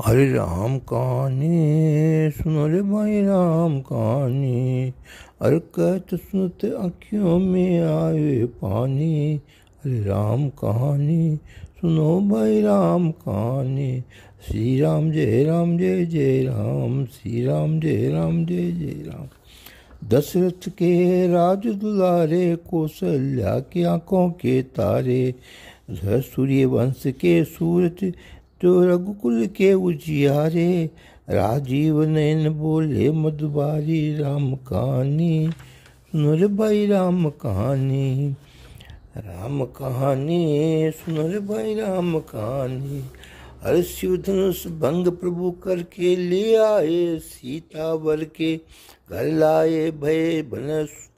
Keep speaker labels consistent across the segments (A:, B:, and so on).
A: हरे राम कहानी सुनो रे भाई राम कहानी अरे कहते सुनते आँखियों में आए पानी हरे राम कहानी सुनो भाई राम कहानी श्री राम जय राम जय जय राम श्री राम जय राम जय जय राम दशरथ के राज दुलारे कौशल्या की आँखों के तारे सूर्य वंश के सूरज जो तो रघुकुल के उजियारे राजीव नैन बोले मधुबारी राम कहानी सुनर भाई राम कहानी राम कहानी सुनर भाई राम कहानी हर शिव धनुष भंग प्रभु करके ले आए सीतावर के घर लाए भय भनस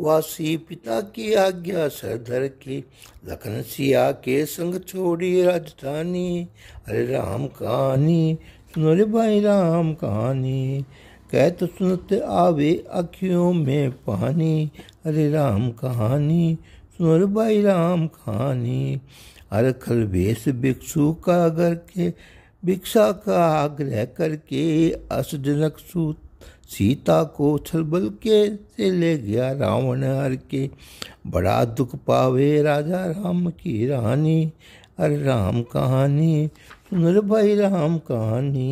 A: वासी पिता की आज्ञा सरधर की लखन सिया के संग छोड़ी राजधानी अरे राम कहानी सुनो रे भाई राम कहानी कह तो सुनते आवे अखियों में पानी अरे राम कहानी सुनो रे भाई राम कहानी अरे वेश भिक्षु का घर के भिक्षा का आग्रह करके असजनक सूत सीता को छलबल के से ले गया रावण हर के बड़ा दुख पावे राजा राम की रानी अरे राम कहानी सुनर भाई राम कहानी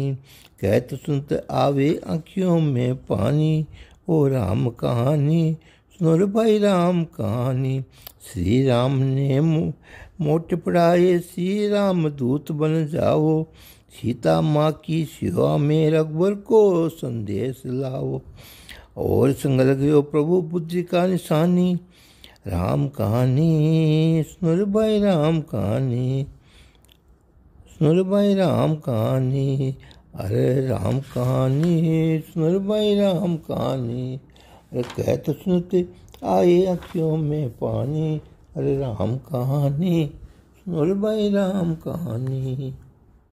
A: कहत सुनते आवे आँखियों में पानी ओ राम कहानी सुनर भाई राम कहानी श्री राम ने मोट पढ़ाए श्री राम दूत बन जाओ सीता माँ की सेवा में रघुवर को संदेश लाओ और संग लगे प्रभु बुद्धि का निशानी राम कहानी सुनर भाई राम कहानी सुनर भाई राम कहानी अरे राम कहानी सुनर भाई राम कहानी अरे कह तो सुनते आए अखियों में पानी अरे राम कहानी सुनर भाई राम कहानी